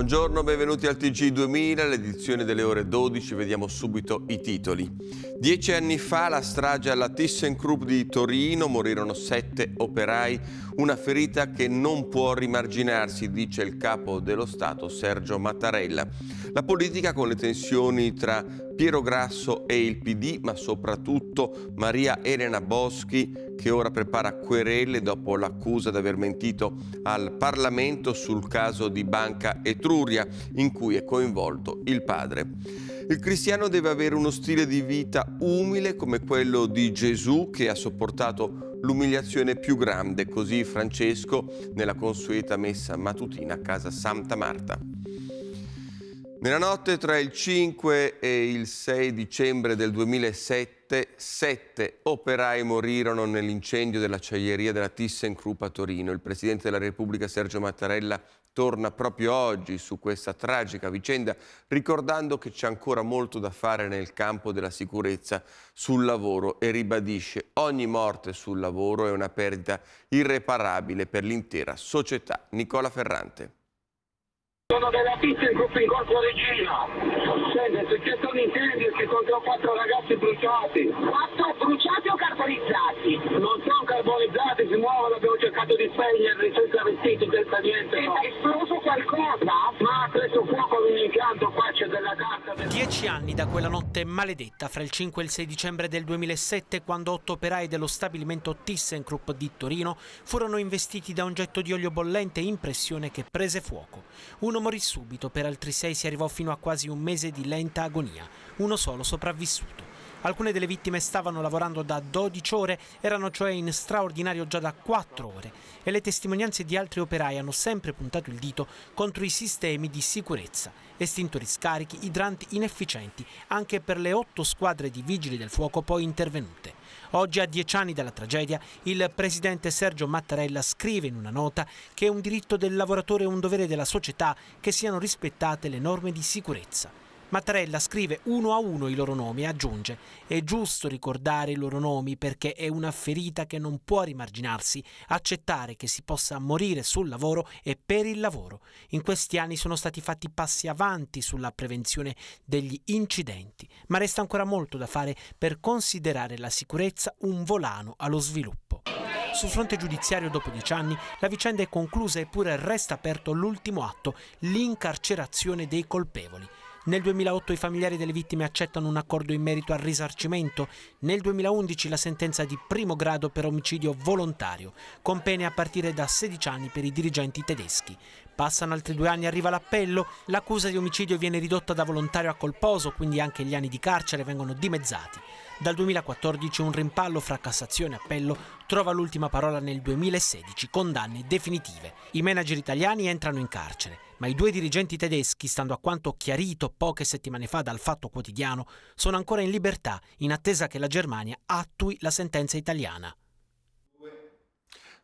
Buongiorno, benvenuti al TG2000, l'edizione delle ore 12, vediamo subito i titoli. Dieci anni fa la strage alla ThyssenKrupp di Torino, morirono sette operai, una ferita che non può rimarginarsi, dice il capo dello Stato Sergio Mattarella. La politica con le tensioni tra Piero Grasso e il PD, ma soprattutto Maria Elena Boschi che ora prepara querele dopo l'accusa di aver mentito al Parlamento sul caso di Banca Etruria in cui è coinvolto il padre. Il cristiano deve avere uno stile di vita umile come quello di Gesù che ha sopportato l'umiliazione più grande, così Francesco nella consueta messa matutina a casa Santa Marta. Nella notte tra il 5 e il 6 dicembre del 2007, sette operai morirono nell'incendio dell'acciaieria della ThyssenKrupp a Torino. Il Presidente della Repubblica Sergio Mattarella torna proprio oggi su questa tragica vicenda, ricordando che c'è ancora molto da fare nel campo della sicurezza sul lavoro e ribadisce ogni morte sul lavoro è una perdita irreparabile per l'intera società. Nicola Ferrante. Sono della pista in gruppo in corpo regina. Sente, se c'è un incendio ci sono quattro ragazzi bruciati. Quattro bruciati o carbonizzati? Non sono carbonizzati, si muovono, abbiamo cercato di spegnerli senza vestiti, senza niente. No. È esploso qualcosa. Dieci anni da quella notte maledetta fra il 5 e il 6 dicembre del 2007 quando otto operai dello stabilimento ThyssenKrupp di Torino furono investiti da un getto di olio bollente in pressione che prese fuoco. Uno morì subito, per altri sei si arrivò fino a quasi un mese di lenta agonia, uno solo sopravvissuto. Alcune delle vittime stavano lavorando da 12 ore, erano cioè in straordinario già da 4 ore e le testimonianze di altri operai hanno sempre puntato il dito contro i sistemi di sicurezza, estintori scarichi, idranti inefficienti, anche per le otto squadre di vigili del fuoco poi intervenute. Oggi, a dieci anni dalla tragedia, il presidente Sergio Mattarella scrive in una nota che è un diritto del lavoratore e un dovere della società che siano rispettate le norme di sicurezza. Mattarella scrive uno a uno i loro nomi e aggiunge è giusto ricordare i loro nomi perché è una ferita che non può rimarginarsi, accettare che si possa morire sul lavoro e per il lavoro. In questi anni sono stati fatti passi avanti sulla prevenzione degli incidenti, ma resta ancora molto da fare per considerare la sicurezza un volano allo sviluppo. Sul fronte giudiziario dopo dieci anni la vicenda è conclusa eppure resta aperto l'ultimo atto, l'incarcerazione dei colpevoli. Nel 2008 i familiari delle vittime accettano un accordo in merito al risarcimento. Nel 2011 la sentenza di primo grado per omicidio volontario, con pene a partire da 16 anni per i dirigenti tedeschi. Passano altri due anni, arriva l'appello, l'accusa di omicidio viene ridotta da volontario a colposo, quindi anche gli anni di carcere vengono dimezzati. Dal 2014 un rimpallo fra Cassazione e Appello trova l'ultima parola nel 2016 con danne definitive. I manager italiani entrano in carcere ma i due dirigenti tedeschi, stando a quanto chiarito poche settimane fa dal Fatto Quotidiano, sono ancora in libertà in attesa che la Germania attui la sentenza italiana.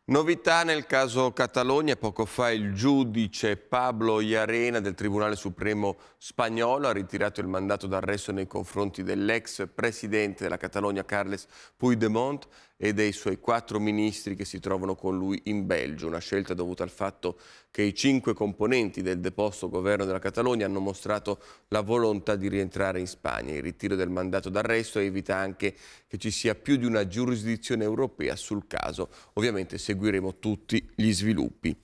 Novità nel caso Catalogna, poco fa il giudice Pablo Iarena del Tribunale Supremo spagnolo ha ritirato il mandato d'arresto nei confronti dell'ex presidente della Catalogna Carles Puigdemont e dei suoi quattro ministri che si trovano con lui in Belgio, una scelta dovuta al fatto che i cinque componenti del deposto governo della Catalogna hanno mostrato la volontà di rientrare in Spagna. Il ritiro del mandato d'arresto evita anche che ci sia più di una giurisdizione europea sul caso. Ovviamente seguiremo tutti gli sviluppi.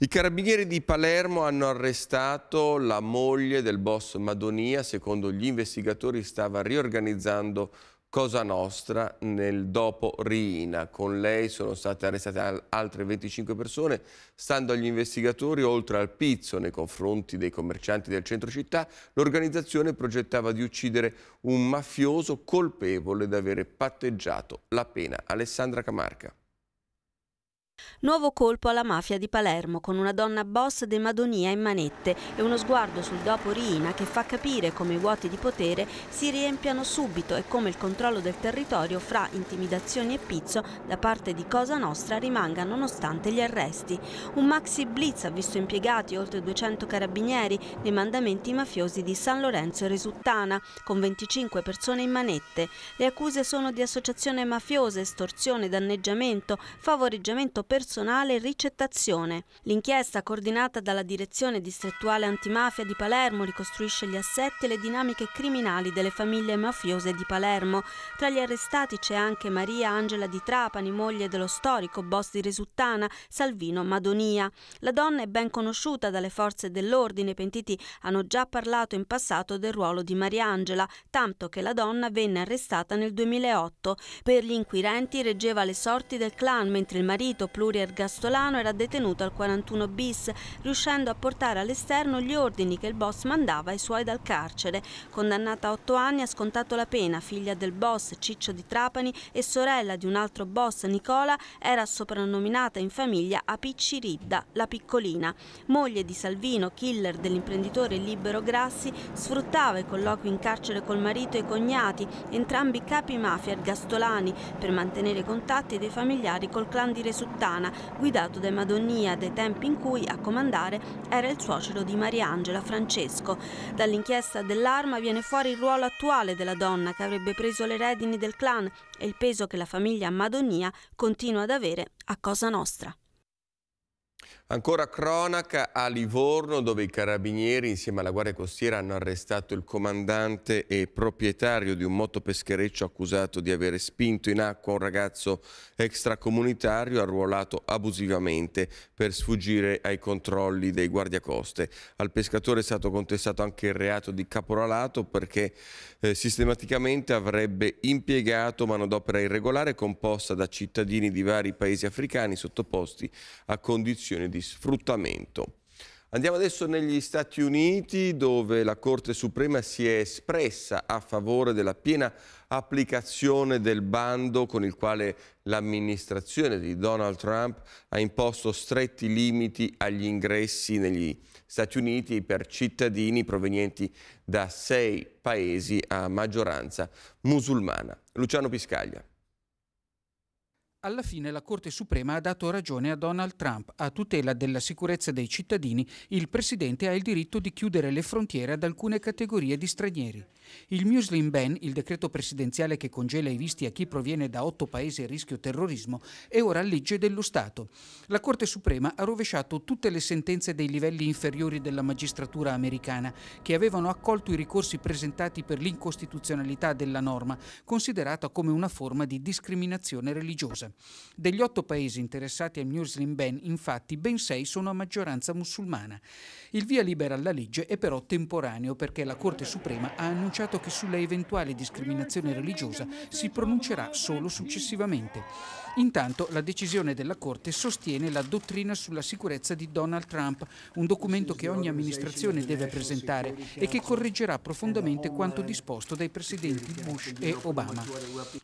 I carabinieri di Palermo hanno arrestato la moglie del boss Madonia, secondo gli investigatori stava riorganizzando Cosa Nostra nel dopo Riina. Con lei sono state arrestate altre 25 persone. Stando agli investigatori, oltre al pizzo nei confronti dei commercianti del centro città, l'organizzazione progettava di uccidere un mafioso colpevole di avere patteggiato la pena. Alessandra Camarca. Nuovo colpo alla mafia di Palermo con una donna boss de Madonia in manette e uno sguardo sul dopo Riina che fa capire come i vuoti di potere si riempiano subito e come il controllo del territorio fra intimidazioni e pizzo da parte di Cosa Nostra rimanga nonostante gli arresti. Un maxi blitz ha visto impiegati oltre 200 carabinieri nei mandamenti mafiosi di San Lorenzo e Resuttana con 25 persone in manette. Le accuse sono di associazione mafiosa, estorsione, danneggiamento, favoreggiamento personale e ricettazione. L'inchiesta, coordinata dalla Direzione Distrettuale Antimafia di Palermo, ricostruisce gli assetti e le dinamiche criminali delle famiglie mafiose di Palermo. Tra gli arrestati c'è anche Maria Angela di Trapani, moglie dello storico boss di Resuttana, Salvino Madonia. La donna è ben conosciuta dalle forze dell'ordine, i pentiti hanno già parlato in passato del ruolo di Maria Angela, tanto che la donna venne arrestata nel 2008. Per gli inquirenti reggeva le sorti del clan, mentre il marito pluriergastolano era detenuto al 41 bis, riuscendo a portare all'esterno gli ordini che il boss mandava ai suoi dal carcere. Condannata a otto anni ha scontato la pena, figlia del boss Ciccio di Trapani e sorella di un altro boss Nicola, era soprannominata in famiglia Apicci Ridda, la piccolina. Moglie di Salvino, killer dell'imprenditore Libero Grassi, sfruttava i colloqui in carcere col marito e i cognati, entrambi capi mafia ergastolani, per mantenere i contatti dei familiari col clan di Resuttati Lontana, guidato dai Madonia, dei tempi in cui a comandare era il suocero di Mariangela Francesco. Dall'inchiesta dell'arma viene fuori il ruolo attuale della donna che avrebbe preso le redini del clan e il peso che la famiglia Madonia continua ad avere a Cosa Nostra. Ancora cronaca a Livorno dove i carabinieri insieme alla Guardia Costiera hanno arrestato il comandante e proprietario di un motopeschereccio accusato di avere spinto in acqua un ragazzo extracomunitario arruolato abusivamente per sfuggire ai controlli dei guardiacoste. Al pescatore è stato contestato anche il reato di caporalato perché eh, sistematicamente avrebbe impiegato manodopera irregolare composta da cittadini di vari paesi africani sottoposti a condizioni di di sfruttamento. Andiamo adesso negli Stati Uniti dove la Corte Suprema si è espressa a favore della piena applicazione del bando con il quale l'amministrazione di Donald Trump ha imposto stretti limiti agli ingressi negli Stati Uniti per cittadini provenienti da sei paesi a maggioranza musulmana. Luciano Piscaglia alla fine la Corte Suprema ha dato ragione a Donald Trump. A tutela della sicurezza dei cittadini, il Presidente ha il diritto di chiudere le frontiere ad alcune categorie di stranieri. Il Muslim Ban, il decreto presidenziale che congela i visti a chi proviene da otto paesi a rischio terrorismo, è ora legge dello Stato. La Corte Suprema ha rovesciato tutte le sentenze dei livelli inferiori della magistratura americana, che avevano accolto i ricorsi presentati per l'incostituzionalità della norma, considerata come una forma di discriminazione religiosa. Degli otto paesi interessati al Muslim ban, infatti, ben sei sono a maggioranza musulmana. Il via libera alla legge è però temporaneo perché la Corte Suprema ha annunciato che sulla eventuale discriminazione religiosa si pronuncerà solo successivamente. Intanto la decisione della Corte sostiene la dottrina sulla sicurezza di Donald Trump, un documento che ogni amministrazione deve presentare e che correggerà profondamente quanto disposto dai presidenti Bush e Obama.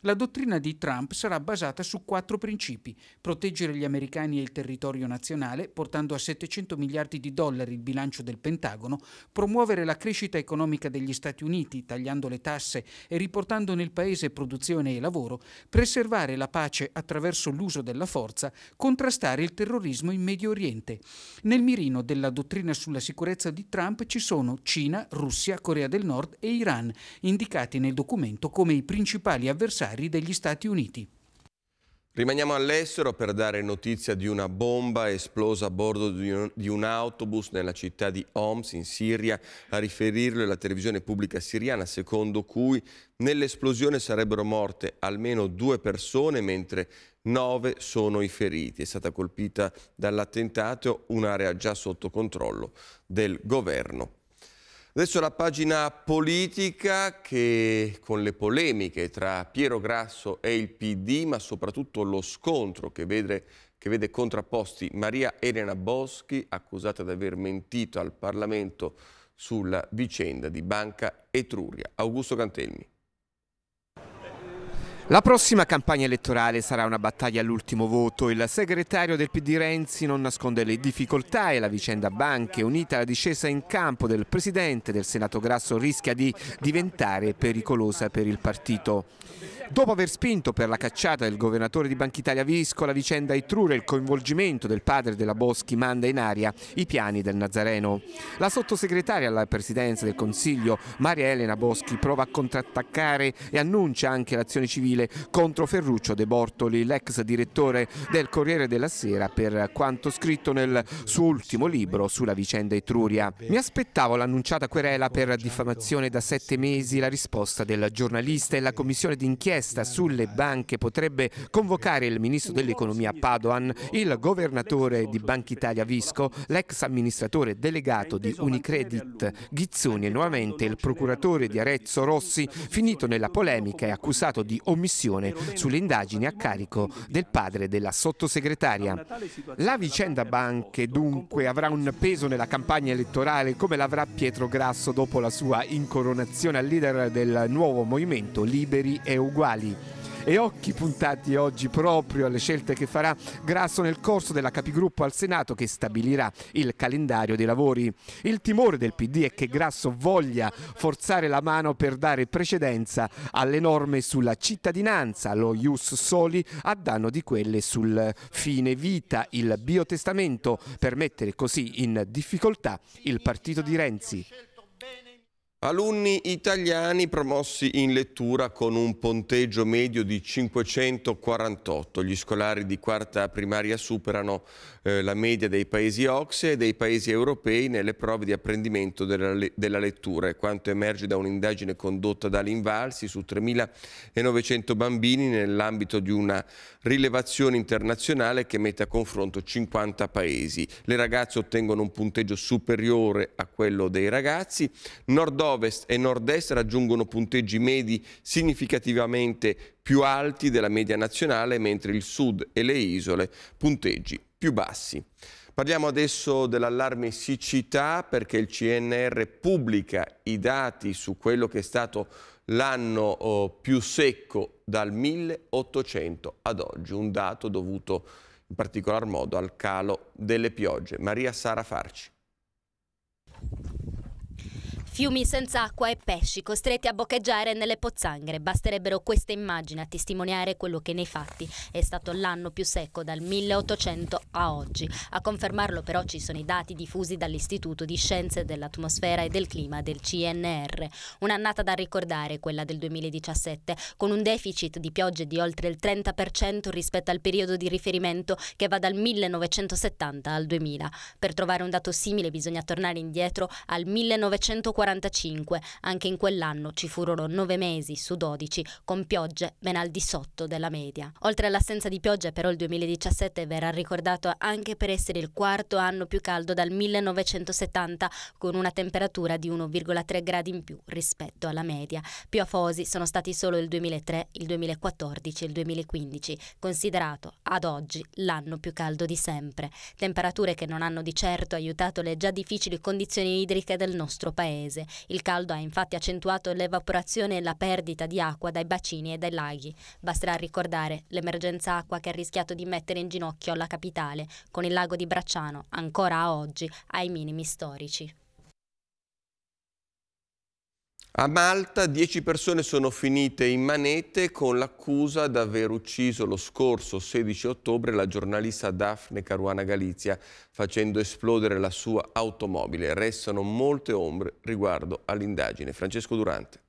La dottrina di Trump sarà basata su quattro quattro principi. Proteggere gli americani e il territorio nazionale, portando a 700 miliardi di dollari il bilancio del Pentagono, promuovere la crescita economica degli Stati Uniti, tagliando le tasse e riportando nel paese produzione e lavoro, preservare la pace attraverso l'uso della forza, contrastare il terrorismo in Medio Oriente. Nel mirino della dottrina sulla sicurezza di Trump ci sono Cina, Russia, Corea del Nord e Iran, indicati nel documento come i principali avversari degli Stati Uniti. Rimaniamo all'estero per dare notizia di una bomba esplosa a bordo di un, autobus nella città di Homs in Siria, a riferirlo è la televisione pubblica siriana, secondo cui nell'esplosione sarebbero morte almeno due persone, mentre nove sono i feriti. È stata colpita dall'attentato un'area già sotto controllo del governo Adesso la pagina politica che con le polemiche tra Piero Grasso e il PD, ma soprattutto lo scontro che vede, che vede contrapposti Maria Elena Boschi, accusata di aver mentito al Parlamento sulla vicenda di Banca Etruria. Augusto Cantelmi. La prossima campagna elettorale sarà una battaglia all'ultimo voto. Il segretario del PD Renzi non nasconde le difficoltà e la vicenda banche unita alla discesa in campo del presidente del Senato Grasso rischia di diventare pericolosa per il partito. Dopo aver spinto per la cacciata del governatore di Banca Italia Visco, la vicenda Itruria e il coinvolgimento del padre della Boschi manda in aria i piani del Nazareno. La sottosegretaria alla presidenza del Consiglio, Maria Elena Boschi, prova a contrattaccare e annuncia anche l'azione civile civile contro Ferruccio De Bortoli, l'ex direttore del Corriere della Sera per quanto scritto nel suo ultimo libro sulla vicenda Etruria. Mi aspettavo l'annunciata querela per diffamazione da sette mesi, la risposta del giornalista e la commissione d'inchiesta sulle banche potrebbe convocare il ministro dell'economia Padoan, il governatore di Banca Italia Visco, l'ex amministratore delegato di Unicredit Ghizzoni e nuovamente il procuratore di Arezzo Rossi, finito nella polemica e accusato di omicidio Commissione sulle indagini a carico del padre della sottosegretaria. La vicenda banche dunque avrà un peso nella campagna elettorale come l'avrà Pietro Grasso dopo la sua incoronazione al leader del nuovo movimento Liberi e Uguali e occhi puntati oggi proprio alle scelte che farà Grasso nel corso della capigruppo al Senato che stabilirà il calendario dei lavori. Il timore del PD è che Grasso voglia forzare la mano per dare precedenza alle norme sulla cittadinanza, lo ius soli, a danno di quelle sul fine vita, il biotestamento, per mettere così in difficoltà il partito di Renzi. Alunni italiani promossi in lettura con un ponteggio medio di 548. Gli scolari di quarta primaria superano eh, la media dei paesi OXE e dei paesi europei nelle prove di apprendimento della, le della lettura, è quanto emerge da un'indagine condotta dall'Invalsi su 3.900 bambini nell'ambito di una rilevazione internazionale che mette a confronto 50 paesi. Le ragazze ottengono un punteggio superiore a quello dei ragazzi. Nord ovest e nord-est raggiungono punteggi medi significativamente più alti della media nazionale, mentre il sud e le isole punteggi più bassi. Parliamo adesso dell'allarme siccità perché il CNR pubblica i dati su quello che è stato l'anno oh, più secco dal 1800 ad oggi, un dato dovuto in particolar modo al calo delle piogge. Maria Sara Farci. Fiumi senza acqua e pesci costretti a boccheggiare nelle pozzanghere. Basterebbero queste immagini a testimoniare quello che nei fatti è stato l'anno più secco dal 1800 a oggi. A confermarlo però ci sono i dati diffusi dall'Istituto di Scienze dell'Atmosfera e del Clima del CNR. Un'annata da ricordare quella del 2017, con un deficit di piogge di oltre il 30% rispetto al periodo di riferimento che va dal 1970 al 2000. Per trovare un dato simile bisogna tornare indietro al 1940 45. Anche in quell'anno ci furono 9 mesi su 12 con piogge ben al di sotto della media. Oltre all'assenza di piogge però il 2017 verrà ricordato anche per essere il quarto anno più caldo dal 1970 con una temperatura di 1,3 gradi in più rispetto alla media. Più afosi sono stati solo il 2003, il 2014 e il 2015, considerato ad oggi l'anno più caldo di sempre. Temperature che non hanno di certo aiutato le già difficili condizioni idriche del nostro paese paese. Il caldo ha infatti accentuato l'evaporazione e la perdita di acqua dai bacini e dai laghi. Basterà ricordare l'emergenza acqua che ha rischiato di mettere in ginocchio la capitale, con il lago di Bracciano ancora oggi ai minimi storici. A Malta 10 persone sono finite in manete con l'accusa di aver ucciso lo scorso 16 ottobre la giornalista Daphne Caruana Galizia facendo esplodere la sua automobile. Restano molte ombre riguardo all'indagine. Francesco Durante.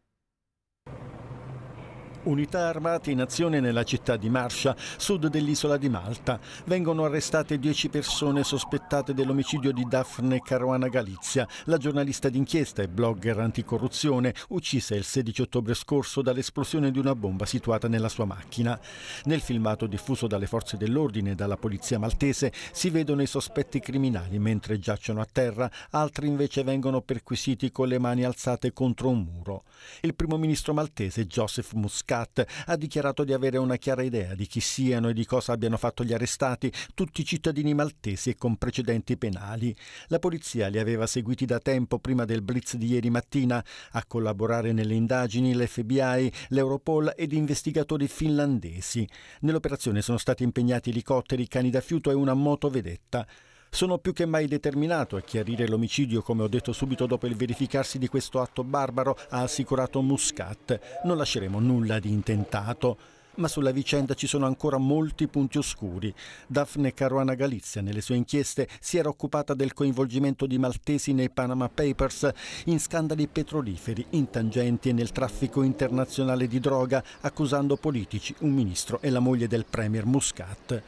Unità armate in azione nella città di Marscia, sud dell'isola di Malta. Vengono arrestate 10 persone sospettate dell'omicidio di Daphne Caruana Galizia, la giornalista d'inchiesta e blogger anticorruzione, uccisa il 16 ottobre scorso dall'esplosione di una bomba situata nella sua macchina. Nel filmato diffuso dalle forze dell'ordine e dalla polizia maltese si vedono i sospetti criminali mentre giacciono a terra, altri invece vengono perquisiti con le mani alzate contro un muro. Il primo ministro maltese Joseph Muscat Muscat ha dichiarato di avere una chiara idea di chi siano e di cosa abbiano fatto gli arrestati, tutti cittadini maltesi e con precedenti penali. La polizia li aveva seguiti da tempo prima del blitz di ieri mattina. A collaborare nelle indagini l'FBI, l'Europol ed investigatori finlandesi. Nell'operazione sono stati impegnati elicotteri, cani da fiuto e una motovedetta sono più che mai determinato a chiarire l'omicidio, come ho detto subito dopo il verificarsi di questo atto barbaro, ha assicurato Muscat. Non lasceremo nulla di intentato. Ma sulla vicenda ci sono ancora molti punti oscuri. Daphne Caruana Galizia nelle sue inchieste si era occupata del coinvolgimento di maltesi nei Panama Papers, in scandali petroliferi, in tangenti e nel traffico internazionale di droga, accusando politici, un ministro e la moglie del premier Muscat.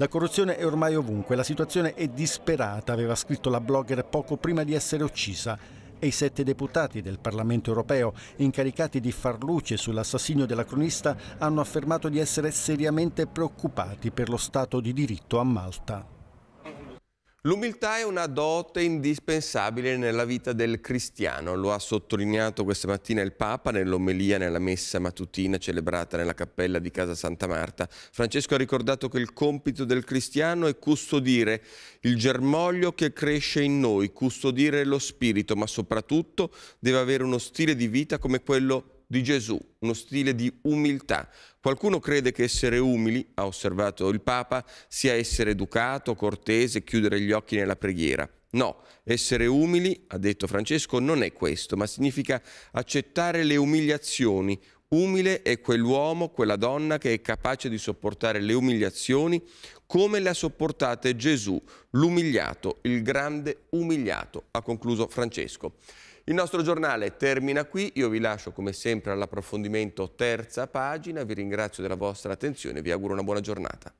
La corruzione è ormai ovunque, la situazione è disperata, aveva scritto la blogger poco prima di essere uccisa e i sette deputati del Parlamento europeo incaricati di far luce sull'assassinio della cronista hanno affermato di essere seriamente preoccupati per lo Stato di diritto a Malta. L'umiltà è una dote indispensabile nella vita del cristiano, lo ha sottolineato questa mattina il Papa nell'omelia nella messa mattutina celebrata nella cappella di Casa Santa Marta. Francesco ha ricordato che il compito del cristiano è custodire il germoglio che cresce in noi, custodire lo spirito, ma soprattutto deve avere uno stile di vita come quello di Gesù, uno stile di umiltà. Qualcuno crede che essere umili, ha osservato il Papa, sia essere educato, cortese, chiudere gli occhi nella preghiera. No, essere umili, ha detto Francesco, non è questo, ma significa accettare le umiliazioni. Umile è quell'uomo, quella donna che è capace di sopportare le umiliazioni come le ha sopportate Gesù, l'umiliato, il grande umiliato, ha concluso Francesco. Il nostro giornale termina qui, io vi lascio come sempre all'approfondimento terza pagina, vi ringrazio della vostra attenzione e vi auguro una buona giornata.